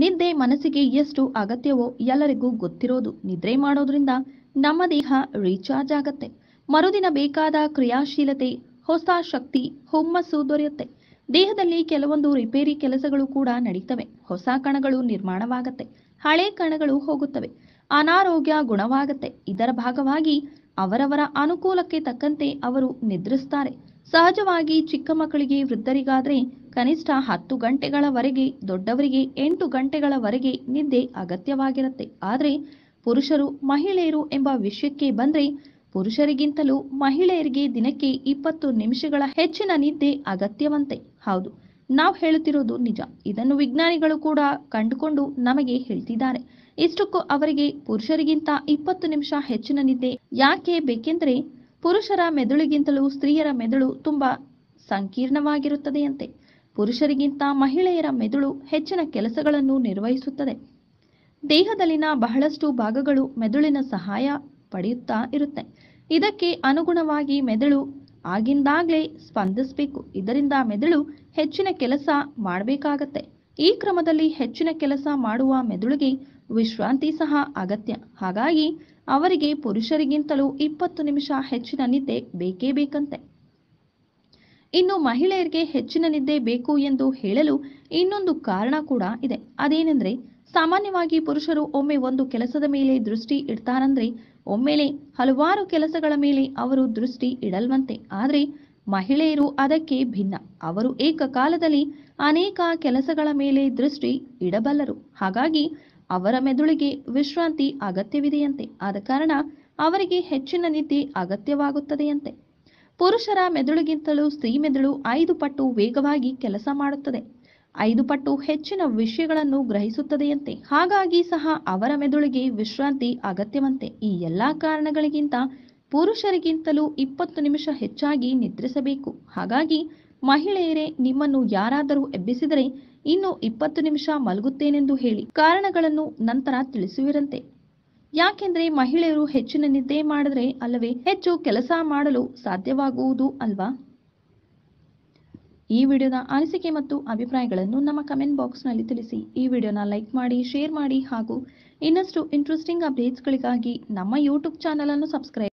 ನಿದ್ದೆ ಮನಸ್ಸಿಗೆ ಎಷ್ಟು ಅಗತ್ಯವೋ ಎಲ್ಲರಿಗೂ ಗೊತ್ತಿರೋದು ನಿದ್ರೆ ಮಾಡೋದ್ರಿಂದ ನಮ್ಮ ದೇಹ ರೀಚಾರ್ಜ್ ಆಗತ್ತೆ ಮರುದಿನ ಬೇಕಾದ ಕ್ರಿಯಾಶೀಲತೆ ಹೊಸ ಶಕ್ತಿ ಹುಮ್ಮಸ್ಸು ದೊರೆಯುತ್ತೆ ದೇಹದಲ್ಲಿ ಕೆಲವೊಂದು ರಿಪೇರಿ ಕೆಲಸಗಳು ಕೂಡ ನಡೀತವೆ ಹೊಸ ಕಣಗಳು ನಿರ್ಮಾಣವಾಗತ್ತೆ ಹಳೆ ಕಣಗಳು ಹೋಗುತ್ತವೆ ಅನಾರೋಗ್ಯ ಗುಣವಾಗತ್ತೆ ಇದರ ಭಾಗವಾಗಿ ಅವರವರ ಅನುಕೂಲಕ್ಕೆ ತಕ್ಕಂತೆ ಅವರು ನಿದ್ರಿಸ್ತಾರೆ ಸಹಜವಾಗಿ ಚಿಕ್ಕ ಮಕ್ಕಳಿಗೆ ವೃದ್ಧರಿಗಾದ್ರೆ ಕನಿಷ್ಠ ಹತ್ತು ಗಂಟೆಗಳವರೆಗೆ ದೊಡ್ಡವರಿಗೆ ಎಂಟು ಗಂಟೆಗಳವರೆಗೆ ನಿದ್ದೆ ಅಗತ್ಯವಾಗಿರುತ್ತೆ ಆದರೆ ಪುರುಷರು ಮಹಿಳೆಯರು ಎಂಬ ವಿಷಯಕ್ಕೆ ಬಂದ್ರೆ ಪುರುಷರಿಗಿಂತಲೂ ಮಹಿಳೆಯರಿಗೆ ದಿನಕ್ಕೆ ಇಪ್ಪತ್ತು ನಿಮಿಷಗಳ ಹೆಚ್ಚಿನ ನಿದ್ದೆ ಅಗತ್ಯವಂತೆ ಹೌದು ನಾವು ಹೇಳುತ್ತಿರೋದು ನಿಜ ಇದನ್ನು ವಿಜ್ಞಾನಿಗಳು ಕೂಡ ಕಂಡುಕೊಂಡು ನಮಗೆ ಹೇಳ್ತಿದ್ದಾರೆ ಇಷ್ಟಕ್ಕೂ ಅವರಿಗೆ ಪುರುಷರಿಗಿಂತ ಇಪ್ಪತ್ತು ನಿಮಿಷ ಹೆಚ್ಚಿನ ನಿದ್ದೆ ಯಾಕೆ ಬೇಕೆಂದರೆ ಪುರುಷರ ಮೆದುಳಿಗಿಂತಲೂ ಸ್ತ್ರೀಯರ ಮೆದುಳು ತುಂಬಾ ಸಂಕೀರ್ಣವಾಗಿರುತ್ತದೆಯಂತೆ ಪುರುಷರಿಗಿಂತ ಮಹಿಳೆಯರ ಮೆದುಳು ಹೆಚ್ಚಿನ ಕೆಲಸಗಳನ್ನು ನಿರ್ವಹಿಸುತ್ತದೆ ದೇಹದಲ್ಲಿನ ಬಹಳಷ್ಟು ಭಾಗಗಳು ಮೆದುಳಿನ ಸಹಾಯ ಪಡೆಯುತ್ತಾ ಇರುತ್ತೆ ಇದಕ್ಕೆ ಅನುಗುಣವಾಗಿ ಮೆದುಳು ಆಗಿಂದಾಗ್ಲೇ ಸ್ಪಂದಿಸಬೇಕು ಇದರಿಂದ ಮೆದುಳು ಹೆಚ್ಚಿನ ಕೆಲಸ ಮಾಡಬೇಕಾಗತ್ತೆ ಈ ಕ್ರಮದಲ್ಲಿ ಹೆಚ್ಚಿನ ಕೆಲಸ ಮಾಡುವ ಮೆದುಳಿಗೆ ವಿಶ್ರಾಂತಿ ಸಹ ಅಗತ್ಯ ಹಾಗಾಗಿ ಅವರಿಗೆ ಪುರುಷರಿಗಿಂತಲೂ ಇಪ್ಪತ್ತು ನಿಮಿಷ ಹೆಚ್ಚಿನ ನಿದ್ದೆ ಬೇಕೇ ಬೇಕಂತೆ ಇನ್ನು ಮಹಿಳೆಯರಿಗೆ ಹೆಚ್ಚಿನ ನಿದ್ದೆ ಬೇಕು ಎಂದು ಹೇಳಲು ಇನ್ನೊಂದು ಕಾರಣ ಕೂಡ ಇದೆ ಅದೇನೆಂದ್ರೆ ಸಾಮಾನ್ಯವಾಗಿ ಪುರುಷರು ಒಮ್ಮೆ ಒಂದು ಕೆಲಸದ ಮೇಲೆ ದೃಷ್ಟಿ ಇಡ್ತಾರಂದ್ರೆ ಒಮ್ಮೆಲೆ ಹಲವಾರು ಕೆಲಸಗಳ ಮೇಲೆ ಅವರು ದೃಷ್ಟಿ ಇಡಲ್ವಂತೆ ಆದರೆ ಮಹಿಳೆಯರು ಅದಕ್ಕೆ ಭಿನ್ನ ಅವರು ಏಕಕಾಲದಲ್ಲಿ ಅನೇಕ ಕೆಲಸಗಳ ಮೇಲೆ ದೃಷ್ಟಿ ಇಡಬಲ್ಲರು ಹಾಗಾಗಿ ಅವರ ಮೆದುಳಿಗೆ ವಿಶ್ರಾಂತಿ ಅಗತ್ಯವಿದೆಯಂತೆ ಆದ ಕಾರಣ ಅವರಿಗೆ ಹೆಚ್ಚಿನ ನಿದ್ದೆ ಅಗತ್ಯವಾಗುತ್ತದೆಯಂತೆ ಪುರುಷರ ಮೆದುಳಿಗಿಂತಲೂ ಸ್ತ್ರೀ ಮೆದುಳು ಐದು ಪಟ್ಟು ವೇಗವಾಗಿ ಕೆಲಸ ಮಾಡುತ್ತದೆ ಐದು ಪಟ್ಟು ಹೆಚ್ಚಿನ ವಿಷಯಗಳನ್ನು ಗ್ರಹಿಸುತ್ತದೆಯಂತೆ ಹಾಗಾಗಿ ಸಹ ಅವರ ಮೆದುಳಿಗೆ ವಿಶ್ರಾಂತಿ ಅಗತ್ಯವಂತೆ ಈ ಎಲ್ಲಾ ಕಾರಣಗಳಿಗಿಂತ ಪುರುಷರಿಗಿಂತಲೂ ಇಪ್ಪತ್ತು ನಿಮಿಷ ಹೆಚ್ಚಾಗಿ ನಿದ್ರಿಸಬೇಕು ಹಾಗಾಗಿ ಮಹಿಳೆಯರೇ ನಿಮ್ಮನ್ನು ಯಾರಾದರೂ ಎಬ್ಬಿಸಿದರೆ ಇನ್ನು ಇಪ್ಪತ್ತು ನಿಮಿಷ ಮಲಗುತ್ತೇನೆಂದು ಹೇಳಿ ಕಾರಣಗಳನ್ನು ನಂತರ ತಿಳಿಸುವಿರಂತೆ ಯಾಕೆಂದ್ರೆ ಮಹಿಳೆಯರು ಹೆಚ್ಚಿನ ನಿದ್ದೆ ಮಾಡಿದ್ರೆ ಅಲ್ಲವೇ ಹೆಚ್ಚು ಕೆಲಸ ಮಾಡಲು ಸಾಧ್ಯವಾಗುವುದು ಅಲ್ವಾ ಈ ವಿಡಿಯೋದ ಅನಿಸಿಕೆ ಮತ್ತು ಅಭಿಪ್ರಾಯಗಳನ್ನು ನಮ್ಮ ಕಮೆಂಟ್ ಬಾಕ್ಸ್ನಲ್ಲಿ ತಿಳಿಸಿ ಈ ವಿಡಿಯೋನ ಲೈಕ್ ಮಾಡಿ ಶೇರ್ ಮಾಡಿ ಹಾಗೂ ಇನ್ನಷ್ಟು ಇಂಟ್ರೆಸ್ಟಿಂಗ್ ಅಪ್ಡೇಟ್ಸ್ಗಳಿಗಾಗಿ ನಮ್ಮ ಯೂಟ್ಯೂಬ್ ಚಾನಲನ್ನು ಸಬ್ಸ್ಕ್ರೈಬ್